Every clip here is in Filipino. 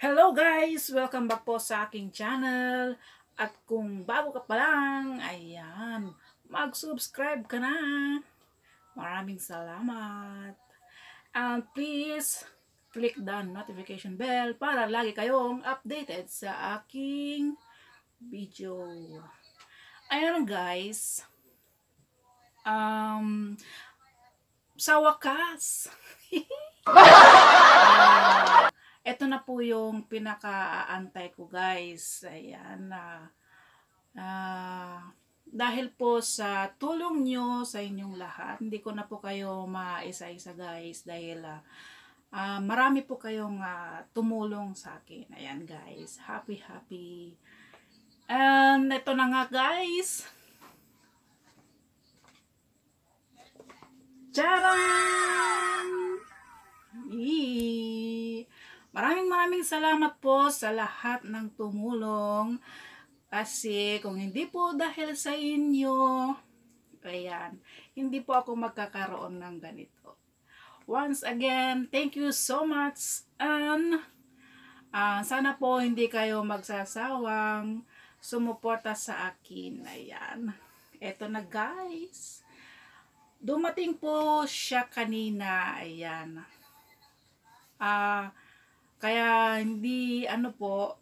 Hello guys! Welcome back po sa aking channel. At kung bago ka pa lang, ayan, mag-subscribe ka na. Maraming salamat. And please, click the notification bell para lagi kayong updated sa aking video. Ayan guys, um, sa wakas, ah. Ito na po yung pinaka antay ko guys. Ayan. Uh, uh, dahil po sa tulong nyo sa inyong lahat, hindi ko na po kayo maisa-isa guys dahil uh, uh, marami po kayong uh, tumulong sa akin. Ayan guys. Happy, happy. And ito na nga guys. Charot! Maraming salamat po sa lahat ng tumulong. Kasi kung hindi po dahil sa inyo, ayan, hindi po ako magkakaroon ng ganito. Once again, thank you so much and uh, sana po hindi kayo magsasawang sumuporta sa akin. Ayan. Eto na guys. Dumating po siya kanina. Ayan. Ah, uh, kaya hindi ano po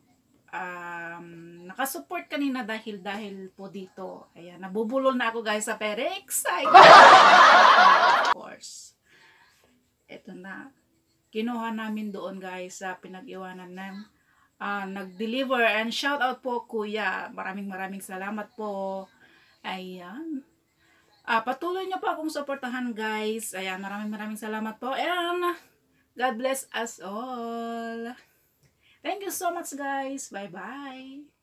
um, nakasupport kanina dahil dahil po dito. Ayan, nabubulol na ako guys sa Perex. of course. Ito na. Kinuha namin doon guys sa pinag-iwanan ng uh, nag-deliver. And shout out po kuya. Maraming maraming salamat po. Ayan. Uh, patuloy niyo po akong supportahan guys. Ayan, maraming maraming salamat po. And God bless us all. Thank you so much guys. Bye-bye.